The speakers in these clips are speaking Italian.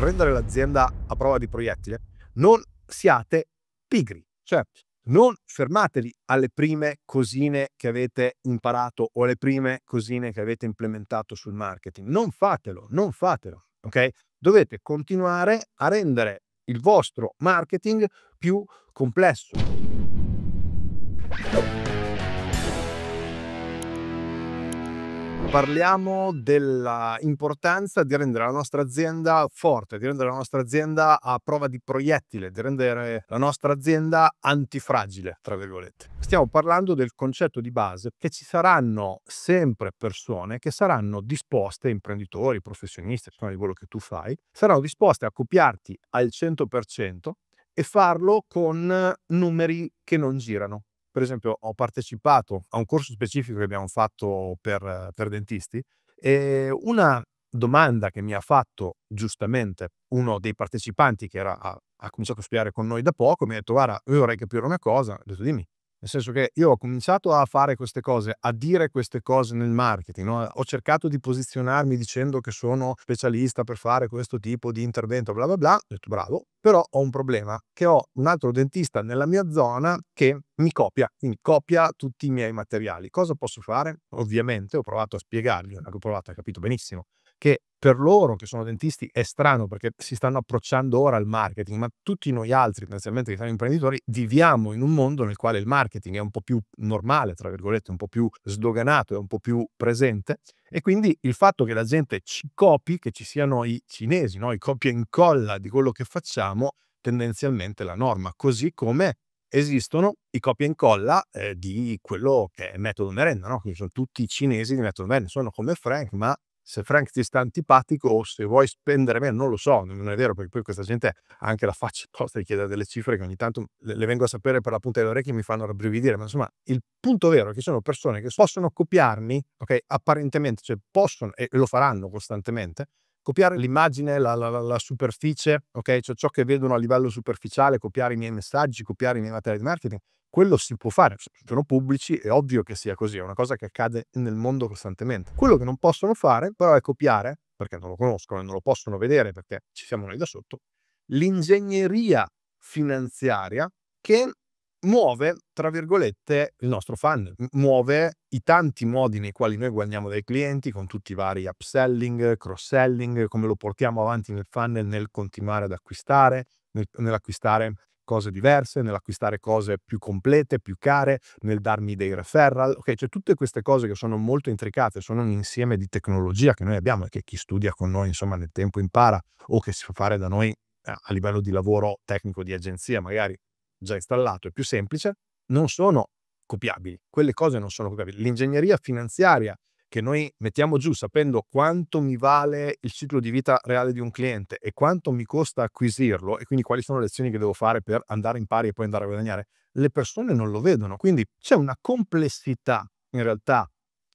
per rendere l'azienda a prova di proiettile, non siate pigri, cioè non fermatevi alle prime cosine che avete imparato o alle prime cosine che avete implementato sul marketing. Non fatelo, non fatelo, ok? Dovete continuare a rendere il vostro marketing più complesso. Parliamo dell'importanza di rendere la nostra azienda forte, di rendere la nostra azienda a prova di proiettile, di rendere la nostra azienda antifragile, tra virgolette. Stiamo parlando del concetto di base che ci saranno sempre persone che saranno disposte, imprenditori, professionisti, persone di quello che tu fai, saranno disposte a copiarti al 100% e farlo con numeri che non girano per esempio, ho partecipato a un corso specifico che abbiamo fatto per, eh, per dentisti e una domanda che mi ha fatto giustamente uno dei partecipanti che era, ha, ha cominciato a studiare con noi da poco, mi ha detto guarda, io vorrei capire una cosa, ho detto dimmi, nel senso che io ho cominciato a fare queste cose, a dire queste cose nel marketing. No? Ho cercato di posizionarmi dicendo che sono specialista per fare questo tipo di intervento, bla bla bla. Ho detto bravo, però ho un problema, che ho un altro dentista nella mia zona che mi copia, quindi copia tutti i miei materiali. Cosa posso fare? Ovviamente ho provato a spiegargli, ho provato, ha capito benissimo che per loro che sono dentisti è strano perché si stanno approcciando ora al marketing, ma tutti noi altri tendenzialmente che siamo imprenditori viviamo in un mondo nel quale il marketing è un po' più normale, tra virgolette, un po' più sdoganato, è un po' più presente e quindi il fatto che la gente ci copi, che ci siano i cinesi, no? i copia e incolla di quello che facciamo, tendenzialmente la norma, così come esistono i copia e incolla eh, di quello che è metodo merenda, no? Quindi sono tutti i cinesi di metodo merenda, sono come Frank, ma se Frank ti sta antipatico o se vuoi spendere meno, non lo so, non è vero, perché poi questa gente ha anche la faccia tosta e chiede delle cifre che ogni tanto le vengo a sapere per la punta delle orecchie e mi fanno rabbrividire, ma insomma il punto vero è che sono persone che possono copiarmi, ok, apparentemente, cioè possono, e lo faranno costantemente, copiare l'immagine, la, la, la, superficie, ok, cioè ciò che vedono a livello superficiale, copiare i miei messaggi, copiare i miei materiali di marketing, quello si può fare, sono pubblici, è ovvio che sia così, è una cosa che accade nel mondo costantemente. Quello che non possono fare però è copiare, perché non lo conoscono e non lo possono vedere perché ci siamo noi da sotto, l'ingegneria finanziaria che muove, tra virgolette, il nostro funnel, muove i tanti modi nei quali noi guadagniamo dai clienti con tutti i vari upselling, cross-selling, come lo portiamo avanti nel funnel nel continuare ad acquistare, nel, nell'acquistare cose diverse, nell'acquistare cose più complete, più care, nel darmi dei referral. Ok, cioè tutte queste cose che sono molto intricate, sono un insieme di tecnologia che noi abbiamo e che chi studia con noi, insomma, nel tempo impara o che si fa fare da noi eh, a livello di lavoro tecnico di agenzia, magari già installato, è più semplice, non sono copiabili. Quelle cose non sono copiabili. L'ingegneria finanziaria che noi mettiamo giù sapendo quanto mi vale il ciclo di vita reale di un cliente e quanto mi costa acquisirlo e quindi quali sono le azioni che devo fare per andare in pari e poi andare a guadagnare, le persone non lo vedono. Quindi c'è una complessità in realtà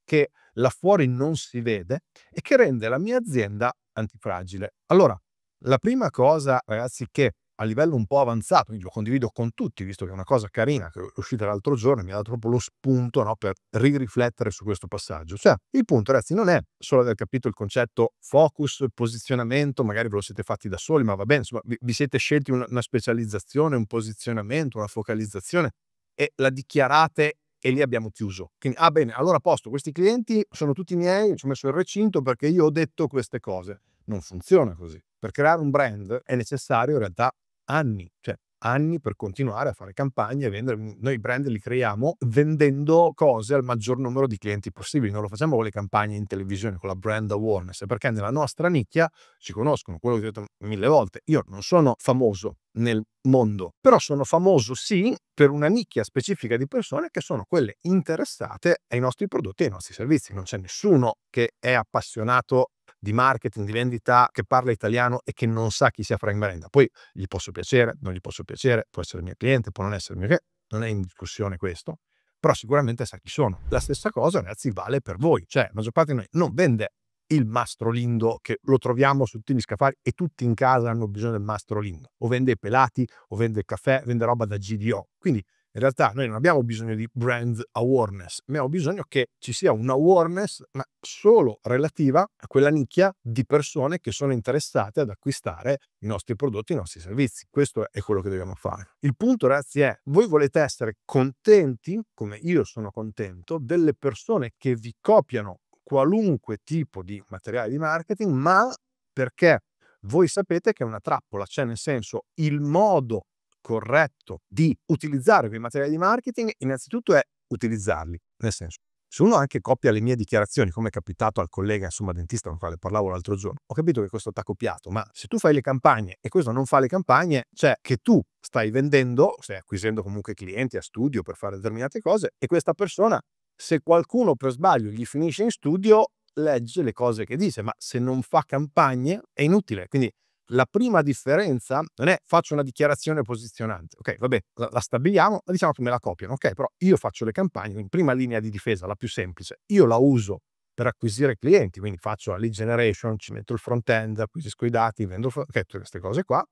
che là fuori non si vede e che rende la mia azienda antifragile. Allora, la prima cosa, ragazzi, che a livello un po' avanzato, quindi lo condivido con tutti, visto che è una cosa carina che è uscita l'altro giorno, e mi ha dato proprio lo spunto no, per ririflettere su questo passaggio. Cioè, il punto, ragazzi, non è solo aver capito il concetto focus, posizionamento, magari ve lo siete fatti da soli, ma va bene, insomma, vi siete scelti una specializzazione, un posizionamento, una focalizzazione e la dichiarate e lì abbiamo chiuso. Quindi, ah bene, allora a posto, questi clienti sono tutti miei, ci ho messo il recinto perché io ho detto queste cose. Non funziona così. Per creare un brand è necessario in realtà anni, cioè anni per continuare a fare campagne e vendere. Mhmm, noi brand li creiamo vendendo cose al maggior numero di clienti possibili, non lo facciamo con le campagne in televisione, con la brand awareness, perché nella nostra nicchia ci conoscono, quello che ho detto mille volte, io non sono famoso nel mondo, però sono famoso sì per una nicchia specifica di persone che sono quelle interessate ai nostri prodotti e ai nostri servizi, non c'è nessuno che è appassionato di marketing, di vendita, che parla italiano e che non sa chi sia Frank Brenda. Poi gli posso piacere, non gli posso piacere, può essere il mio cliente, può non essere il mio cliente, non è in discussione questo, però sicuramente sa chi sono. La stessa cosa, ragazzi, vale per voi. Cioè, la maggior parte di noi non vende il mastro lindo che lo troviamo su tutti gli scaffali e tutti in casa hanno bisogno del mastro lindo. O vende i pelati, o vende il caffè, vende roba da GDO. Quindi in realtà noi non abbiamo bisogno di brand awareness, abbiamo bisogno che ci sia un'awareness, ma solo relativa a quella nicchia di persone che sono interessate ad acquistare i nostri prodotti, i nostri servizi. Questo è quello che dobbiamo fare. Il punto, ragazzi, è voi volete essere contenti, come io sono contento, delle persone che vi copiano qualunque tipo di materiale di marketing, ma perché voi sapete che è una trappola, cioè nel senso il modo corretto di utilizzare quei materiali di marketing innanzitutto è utilizzarli, nel senso se uno anche copia le mie dichiarazioni, come è capitato al collega insomma dentista con il quale parlavo l'altro giorno, ho capito che questo ti ha copiato, ma se tu fai le campagne e questo non fa le campagne, cioè che tu stai vendendo, stai acquisendo comunque clienti a studio per fare determinate cose e questa persona, se qualcuno per sbaglio gli finisce in studio, legge le cose che dice, ma se non fa campagne è inutile. Quindi la prima differenza non è faccio una dichiarazione posizionante, ok, vabbè, la, stabiliamo, ma diciamo che me la copiano, ok, però io faccio le campagne in prima linea di difesa, la più semplice, io la uso per acquisire clienti, quindi faccio la lead generation, ci metto il front end, acquisisco i dati, vendo, ok, tutte queste cose qua,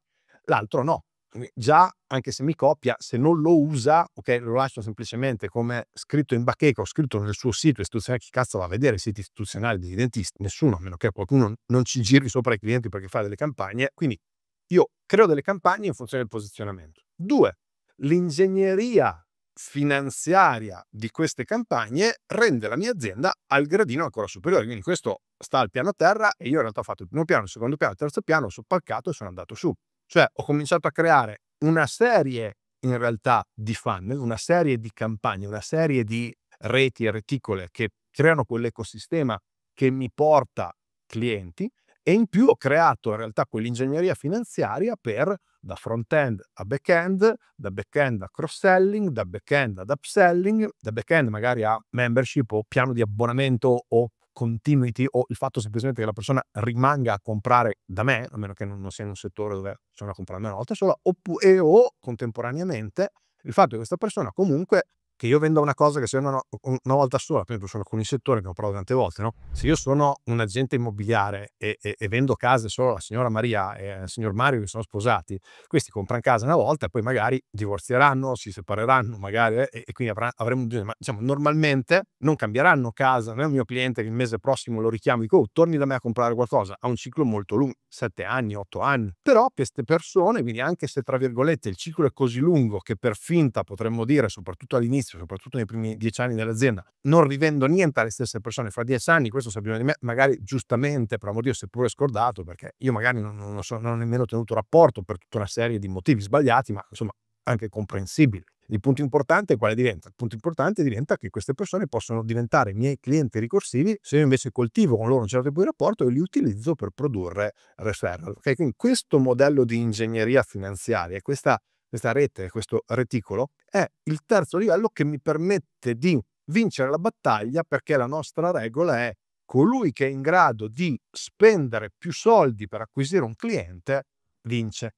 l'altro no, già anche se mi copia, se non lo usa, ok, lo lascio semplicemente come scritto in bacheca o scritto nel suo sito istituzionale, chi cazzo va a vedere i siti istituzionali dei dentisti? Nessuno, a meno che qualcuno non ci giri sopra i clienti perché fa delle campagne. Quindi io creo delle campagne in funzione del posizionamento. Due, l'ingegneria finanziaria di queste campagne rende la mia azienda al gradino ancora superiore. Quindi questo sta al piano terra e io in realtà ho fatto il primo piano, il secondo piano, il terzo piano, ho soppalcato e sono andato su. Cioè ho cominciato a creare una serie in realtà di funnel, una serie di campagne, una serie di reti e reticole che creano quell'ecosistema che mi porta clienti e in più ho creato in realtà quell'ingegneria finanziaria per da front-end a back-end, da back-end a cross-selling, da back-end ad upselling, da back-end magari a membership o piano di abbonamento o continuity o il fatto semplicemente che la persona rimanga a comprare da me, a meno che non sia in un settore dove sono a comprare una volta sola, oppure o contemporaneamente il fatto che questa persona comunque che io vendo una cosa che se una, una volta sola, per esempio sono alcuni settori che ho parlato tante volte, no? se io sono un agente immobiliare e, e, e vendo case solo alla signora Maria e al signor Mario che sono sposati, questi comprano casa una volta e poi magari divorzieranno, si separeranno magari eh, e, e, quindi avrà, avremo un ma diciamo normalmente non cambieranno casa, non è un mio cliente che il mese prossimo lo richiamo e dico oh, torni da me a comprare qualcosa, ha un ciclo molto lungo, 7 anni, 8 anni, però queste persone, quindi anche se tra virgolette il ciclo è così lungo che per finta potremmo dire, soprattutto all'inizio, all'inizio, soprattutto nei primi dieci anni dell'azienda, non rivendo niente alle stesse persone fra dieci anni, questo sappiamo di me, magari giustamente, per amor Dio, si è pure scordato, perché io magari non, non, so, non ho nemmeno tenuto rapporto per tutta una serie di motivi sbagliati, ma insomma anche comprensibili. Il punto importante quale diventa? Il punto importante diventa che queste persone possono diventare miei clienti ricorsivi se io invece coltivo con loro un certo tipo di rapporto e li utilizzo per produrre referral. Okay? Quindi questo modello di ingegneria finanziaria, questa, questa rete, questo reticolo, è il terzo livello che mi permette di vincere la battaglia perché la nostra regola è colui che è in grado di spendere più soldi per acquisire un cliente vince.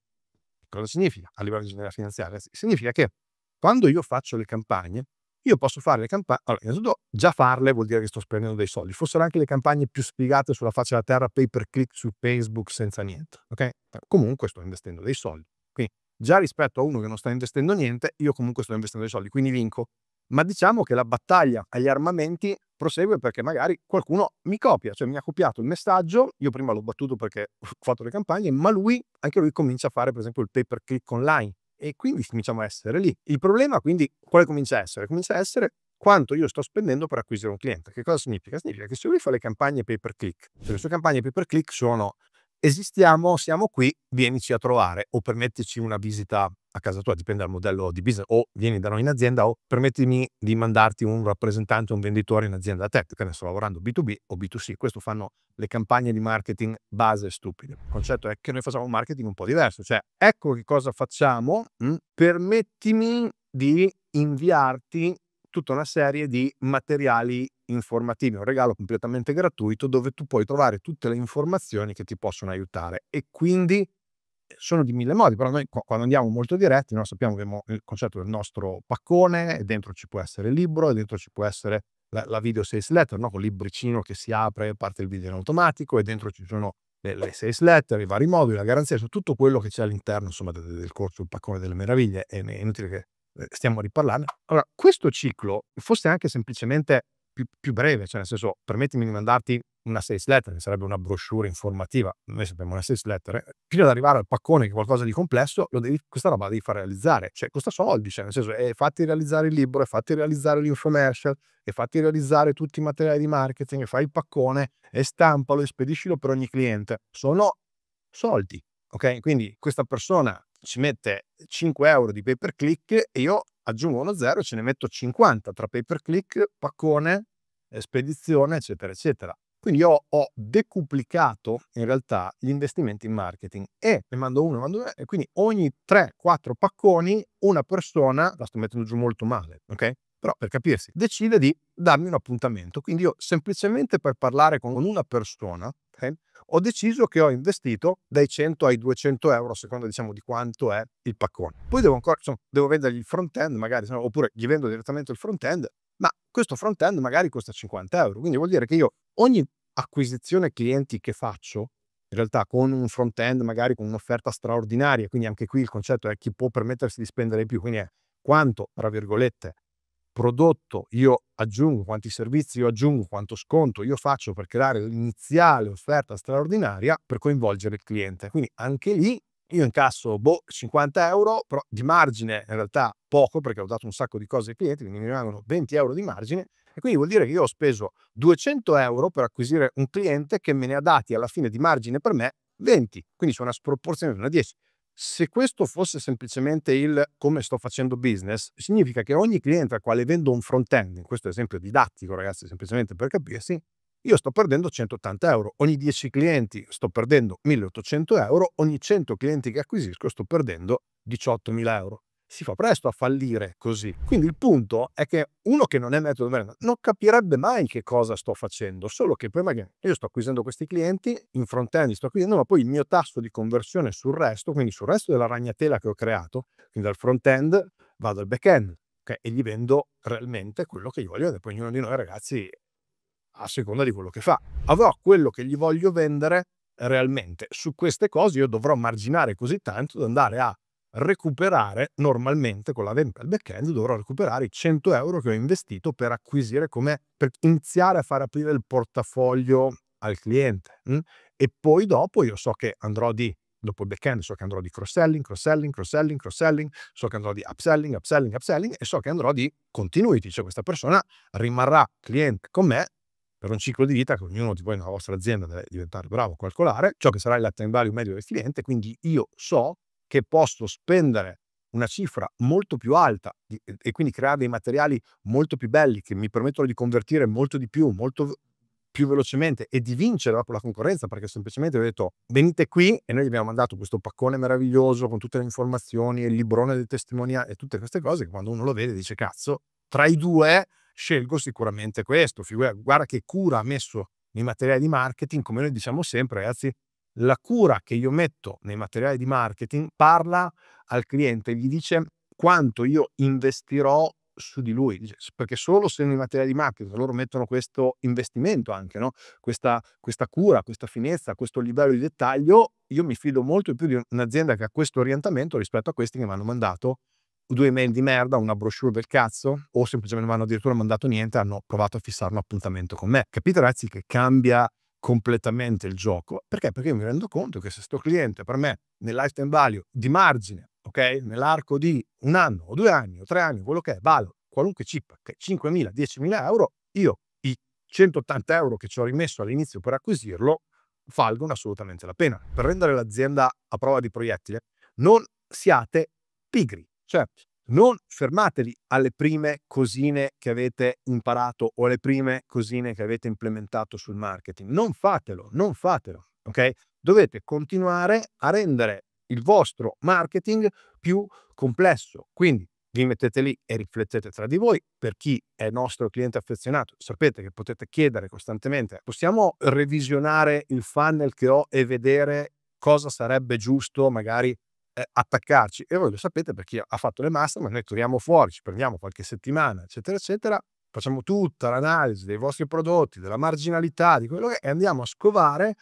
Cosa significa a livello di ingegneria finanziaria? Significa che quando io faccio le campagne, io posso fare le campagne, allora innanzitutto già farle vuol dire che sto spendendo dei soldi, fossero anche le campagne più sfigate sulla faccia della terra, pay per click su Facebook senza niente, ok? Comunque sto investendo dei soldi. Già rispetto a uno che non sta investendo niente, io comunque sto investendo dei soldi, quindi vinco. Ma diciamo che la battaglia agli armamenti prosegue perché magari qualcuno mi copia, cioè mi ha copiato il messaggio, io prima l'ho battuto perché ho fatto le campagne, ma lui, anche lui comincia a fare per esempio il pay per click online e quindi cominciamo a essere lì. Il problema quindi quale comincia a essere? Comincia a essere quanto io sto spendendo per acquisire un cliente. Che cosa significa? Significa che se lui fa le campagne pay per click, se le sue campagne pay per click sono esistiamo, siamo qui, vienici a trovare o permettici una visita a casa tua, dipende dal modello di business, o vieni da noi in azienda o permettimi di mandarti un rappresentante, un venditore in azienda a te, che ne sto lavorando B2B o B2C. Questo fanno le campagne di marketing base stupide. Il concetto è che noi facciamo un marketing un po' diverso, cioè ecco che cosa facciamo, mh? Mm, permettimi di inviarti tutta una serie di materiali informativi, un regalo completamente gratuito dove tu puoi trovare tutte le informazioni che ti possono aiutare e quindi eh, sono di mille modi, però noi quando andiamo molto diretti, noi sappiamo che abbiamo il concetto del nostro paccone, e dentro ci può essere il libro, e dentro ci può essere la, la video sales letter, no? con il libricino che si apre, e parte il video in automatico, e dentro ci sono le, le sales letter, i vari moduli, la garanzia, su cioè tutto quello che c'è all'interno insomma, del, del corso Il paccone delle meraviglie, è inutile che eh, stiamo riparlando. riparlarne. Allora, questo ciclo fosse anche semplicemente più, più, breve, cioè nel senso permettimi di mandarti una sales letter, che sarebbe una brochure informativa, noi sappiamo una sales letter, eh, fino ad arrivare al paccone che è qualcosa di complesso, devi, questa roba la devi far realizzare, cioè costa soldi, cioè nel senso è eh, fatti realizzare il libro, è fatti realizzare l'infomercial, è fatti realizzare tutti i materiali di marketing, fai il paccone e stampalo e spediscilo per ogni cliente, sono soldi, ok? Quindi questa persona ci mette 5 euro di pay per click e io aggiungo uno zero e ce ne metto 50 tra pay per click, paccone, spedizione, eccetera, eccetera. Quindi io ho decuplicato in realtà gli investimenti in marketing e ne mando uno, ne mando due, e quindi ogni 3-4 pacconi una persona, la sto mettendo giù molto male, ok? Però per capirsi, decide di darmi un appuntamento. Quindi io semplicemente per parlare con una persona okay, ho deciso che ho investito dai 100 ai 200 euro, a seconda diciamo di quanto è il paccone. Poi devo ancora, insomma, devo vendergli il front-end magari, oppure gli vendo direttamente il front-end, ma questo front-end magari costa 50 euro. Quindi vuol dire che io ogni acquisizione clienti che faccio in realtà con un front-end magari con un'offerta straordinaria, quindi anche qui il concetto è chi può permettersi di spendere di più, quindi è quanto, tra virgolette, prodotto io aggiungo, quanti servizi io aggiungo, quanto sconto io faccio per creare l'iniziale offerta straordinaria per coinvolgere il cliente. Quindi anche lì io incasso boh, 50 euro, però di margine in realtà poco perché ho dato un sacco di cose ai clienti, quindi mi rimangono 20 euro di margine e quindi vuol dire che io ho speso 200 euro per acquisire un cliente che me ne ha dati alla fine di margine per me 20, quindi c'è una sproporzione di una 10. Se questo fosse semplicemente il come sto facendo business, significa che ogni cliente al quale vendo un front-end, in questo esempio didattico ragazzi, semplicemente per capirsi, io sto perdendo 180 euro, ogni 10 clienti sto perdendo 1800 euro, ogni 100 clienti che acquisisco sto perdendo 18.000 euro si fa presto a fallire così. Quindi il punto è che uno che non è metodo brand non capirebbe mai che cosa sto facendo, solo che poi magari io sto acquisendo questi clienti, in front-end sto acquisendo, ma poi il mio tasso di conversione sul resto, quindi sul resto della ragnatela che ho creato, quindi dal front-end vado al back-end okay? e gli vendo realmente quello che gli voglio e poi ognuno di noi ragazzi a seconda di quello che fa. Avrò quello che gli voglio vendere realmente. Su queste cose io dovrò marginare così tanto da andare a recuperare normalmente con la vendita al backend dovrò recuperare i 100 euro che ho investito per acquisire come per iniziare a far aprire il portafoglio al cliente mm? e poi dopo io so che andrò di dopo il backend so che andrò di cross-selling, cross-selling, cross-selling, cross-selling, so che andrò di upselling, upselling, upselling e so che andrò di continuity, cioè questa persona rimarrà cliente con me per un ciclo di vita che ognuno di voi nella vostra azienda deve diventare bravo a calcolare, ciò che sarà il lifetime value medio del cliente, quindi io so che posso spendere una cifra molto più alta e quindi creare dei materiali molto più belli che mi permettono di convertire molto di più, molto più velocemente e di vincere proprio la concorrenza perché semplicemente ho detto venite qui e noi gli abbiamo mandato questo paccone meraviglioso con tutte le informazioni e il librone del testimonial e tutte queste cose che quando uno lo vede dice cazzo tra i due scelgo sicuramente questo guarda che cura ha messo nei materiali di marketing come noi diciamo sempre ragazzi la cura che io metto nei materiali di marketing parla al cliente, gli dice quanto io investirò su di lui, perché solo se nei materiali di marketing loro mettono questo investimento anche, no? questa, questa cura, questa finezza, questo livello di dettaglio, io mi fido molto più di un'azienda che ha questo orientamento rispetto a questi che mi hanno mandato due mail di merda, una brochure del cazzo o semplicemente non hanno addirittura mandato niente, hanno provato a fissare un appuntamento con me. Capite ragazzi che cambia completamente il gioco. Perché? Perché io mi rendo conto che se sto cliente per me nel lifetime value di margine, ok? Nell'arco di un anno o due anni o tre anni, quello che è, vale qualunque chip, 5.000, 10.000 euro, io i 180 euro che ci ho rimesso all'inizio per acquisirlo valgono assolutamente la pena. Per rendere l'azienda a prova di proiettile, non siate pigri. Cioè, non fermatevi alle prime cosine che avete imparato o alle prime cosine che avete implementato sul marketing. Non fatelo, non fatelo, ok? Dovete continuare a rendere il vostro marketing più complesso. Quindi vi mettete lì e riflettete tra di voi. Per chi è nostro cliente affezionato, sapete che potete chiedere costantemente, possiamo revisionare il funnel che ho e vedere cosa sarebbe giusto magari eh, attaccarci e voi lo sapete perché ha fatto le master, ma noi torniamo fuori, ci prendiamo qualche settimana, eccetera, eccetera, facciamo tutta l'analisi dei vostri prodotti, della marginalità, di quello che è, e andiamo a scovare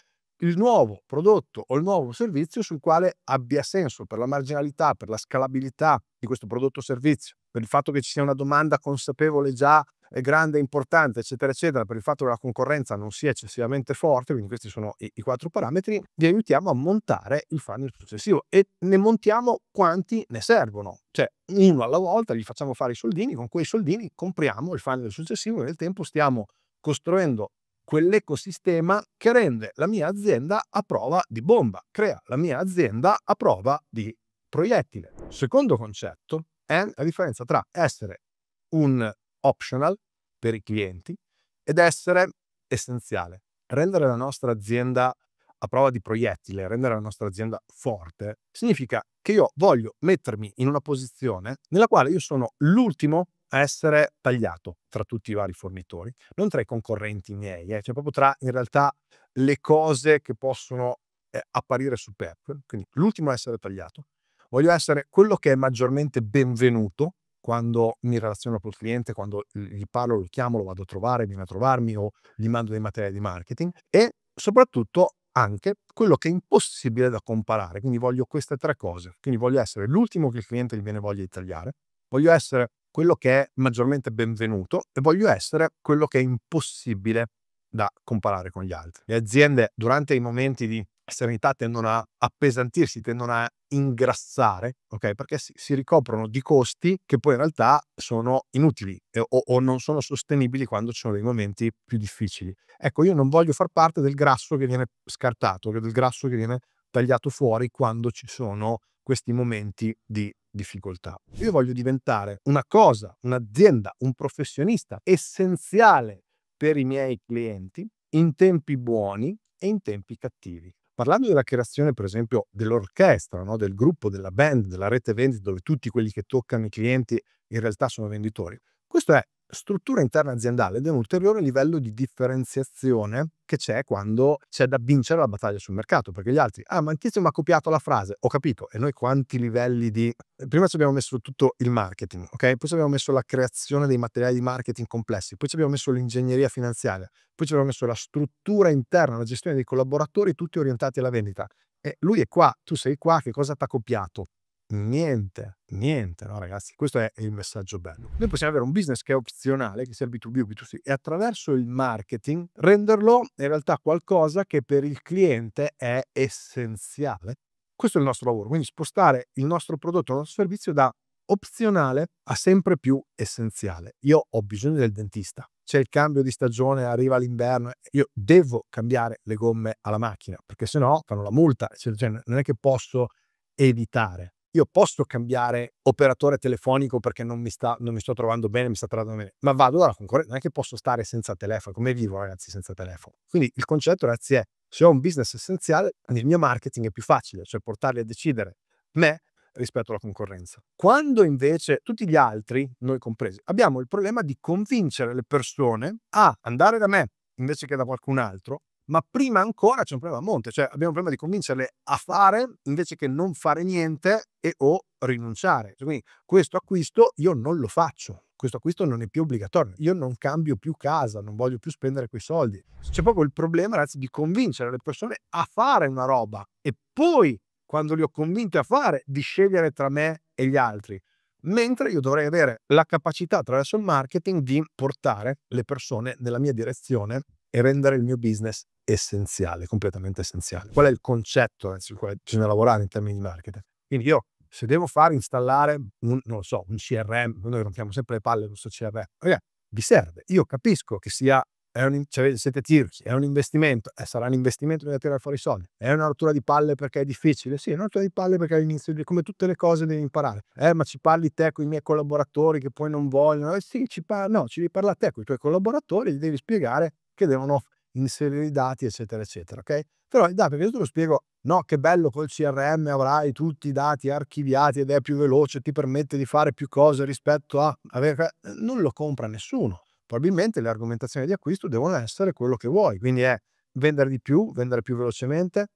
il nuovo prodotto o il nuovo servizio sul quale abbia senso per la marginalità, per la scalabilità di questo prodotto o servizio, per il fatto che ci sia una domanda consapevole già grande, importante, eccetera, eccetera, per il fatto che la concorrenza non sia eccessivamente forte, quindi questi sono i, i quattro parametri, vi aiutiamo a montare il funnel successivo e ne montiamo quanti ne servono, cioè uno alla volta, gli facciamo fare i soldini, con quei soldini compriamo il funnel successivo e nel tempo stiamo costruendo quell'ecosistema che rende la mia azienda a prova di bomba, crea la mia azienda a prova di proiettile. Secondo concetto è la differenza tra essere un optional per i clienti ed essere essenziale. Rendere la nostra azienda a prova di proiettile, rendere la nostra azienda forte, significa che io voglio mettermi in una posizione nella quale io sono l'ultimo a essere tagliato tra tutti i vari fornitori, non tra i concorrenti miei, eh, cioè proprio tra in realtà le cose che possono eh, apparire superflue, quindi l'ultimo a essere tagliato. Voglio essere quello che è maggiormente benvenuto quando mi relaziono col cliente, quando gli parlo, lo chiamo, lo vado a trovare, viene a trovarmi o gli mando dei materiali di marketing e soprattutto anche quello che è impossibile da comparare. Quindi voglio queste tre cose. Quindi voglio essere l'ultimo che il cliente gli viene voglia di tagliare, voglio essere quello che è maggiormente benvenuto e voglio essere quello che è impossibile da comparare con gli altri. Le aziende durante i momenti di serenità tendono a appesantirsi, tendono a ingrassare, ok? Perché si, si ricoprono di costi che poi in realtà sono inutili eh, o, o, non sono sostenibili quando ci sono dei momenti più difficili. Ecco, io non voglio far parte del grasso che viene scartato, del grasso che viene tagliato fuori quando ci sono questi momenti di difficoltà. Io voglio diventare una cosa, un'azienda, un professionista essenziale per i miei clienti in tempi buoni e in tempi cattivi. Parlando della creazione, per esempio, dell'orchestra, no? del gruppo, della band, della rete vendita, dove tutti quelli che toccano i clienti in realtà sono venditori, questo è struttura interna aziendale ed è un ulteriore livello di differenziazione che c'è quando c'è da vincere la battaglia sul mercato, perché gli altri, ah ma il tizio mi ha copiato la frase, ho capito, e noi quanti livelli di... Prima ci abbiamo messo tutto il marketing, ok? Poi ci abbiamo messo la creazione dei materiali di marketing complessi, poi ci abbiamo messo l'ingegneria finanziaria, poi ci abbiamo messo la struttura interna, la gestione dei collaboratori, tutti orientati alla vendita. E lui è qua, tu sei qua, che cosa ti ha copiato? niente, niente, no ragazzi, questo è, il messaggio bello. Noi possiamo avere un business che è opzionale, che sia B2B o B2C, e attraverso il marketing renderlo in realtà qualcosa che per il cliente è essenziale. Questo è il nostro lavoro, quindi spostare il nostro prodotto, il nostro servizio da opzionale a sempre più essenziale. Io ho bisogno del dentista, c'è il cambio di stagione, arriva l'inverno, io devo cambiare le gomme alla macchina, perché se no fanno la multa, cioè, cioè, non è che posso evitare io posso cambiare operatore telefonico perché non mi, sta, non mi sto trovando bene, mi sta trattando bene, ma vado dalla concorrenza, non è che posso stare senza telefono, come vivo ragazzi senza telefono? Quindi il concetto ragazzi è, se ho un business essenziale, il mio marketing è più facile, cioè portarli a decidere me rispetto alla concorrenza. Quando invece tutti gli altri, noi compresi, abbiamo il problema di convincere le persone a andare da me invece che da qualcun altro, ma prima ancora c'è un problema a monte, cioè abbiamo un problema di convincerle a fare invece che non fare niente e o rinunciare. Cioè, quindi questo acquisto io non lo faccio, questo acquisto non è più obbligatorio, io non cambio più casa, non voglio più spendere quei soldi. C'è proprio il problema, ragazzi, di convincere le persone a fare una roba e poi, quando li ho convinte a fare, di scegliere tra me e gli altri mentre io dovrei avere la capacità attraverso il marketing di portare le persone nella mia direzione e rendere il mio business essenziale, completamente essenziale. Qual è il concetto sul quale bisogna lavorare in termini di marketing? Quindi io se devo fare installare un, non lo so, un CRM, noi rompiamo sempre le palle questo CRM, okay, vi serve. Io capisco che sia, è un, cioè, siete tirchi, è un investimento, eh, sarà un investimento da tirare fuori i soldi, è una rottura di palle perché è difficile, sì, è una rottura di palle perché all'inizio, come tutte le cose devi imparare. Eh, ma ci parli te con i miei collaboratori che poi non vogliono, eh, sì, ci parla, no, ci devi parlare te con i tuoi collaboratori, gli devi spiegare che devono inserire i dati, eccetera, eccetera, ok? Però il DAP io te lo spiego, no, che bello col CRM avrai tutti i dati archiviati ed è più veloce, ti permette di fare più cose rispetto a... Avere... Eh, non lo compra nessuno. Probabilmente le argomentazioni di acquisto devono essere quello che vuoi, quindi è vendere di più, vendere più velocemente,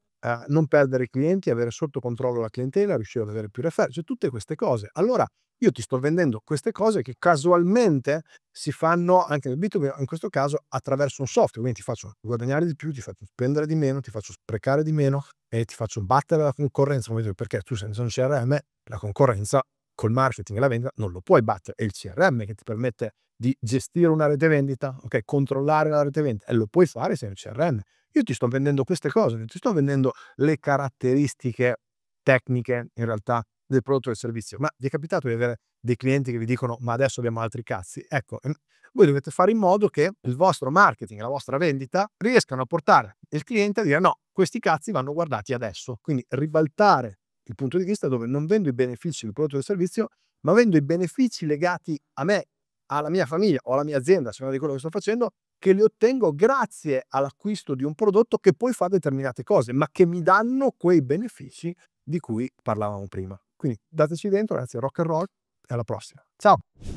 non perdere clienti, avere sotto controllo la clientela, riuscire ad avere più referral, cioè tutte queste cose. Allora io ti sto vendendo queste cose che casualmente si fanno anche nel B2B, in questo caso attraverso un software, quindi ti faccio guadagnare di più, ti faccio spendere di meno, ti faccio sprecare di meno e ti faccio battere la concorrenza, perché tu senza un CRM, la concorrenza col marketing e la vendita non lo puoi battere, è il CRM che ti permette di gestire una rete vendita, ok? controllare la rete vendita e lo puoi fare se sei un CRM. Io ti sto vendendo queste cose, non ti sto vendendo le caratteristiche tecniche in realtà del prodotto o del servizio. Ma vi è capitato di avere dei clienti che vi dicono ma adesso abbiamo altri cazzi? Ecco, ehm, voi dovete fare in modo che il vostro marketing, la vostra vendita riescano a portare il cliente a dire no, questi cazzi vanno guardati adesso. Quindi ribaltare il punto di vista dove non vendo i benefici del prodotto o del servizio, ma vendo i benefici legati a me, alla mia famiglia o alla mia azienda, a seconda di quello che sto facendo, che le ottengo grazie all'acquisto di un prodotto che poi fa determinate cose, ma che mi danno quei benefici di cui parlavamo prima. Quindi dateci dentro, ragazzi, rock and roll e alla prossima. Ciao!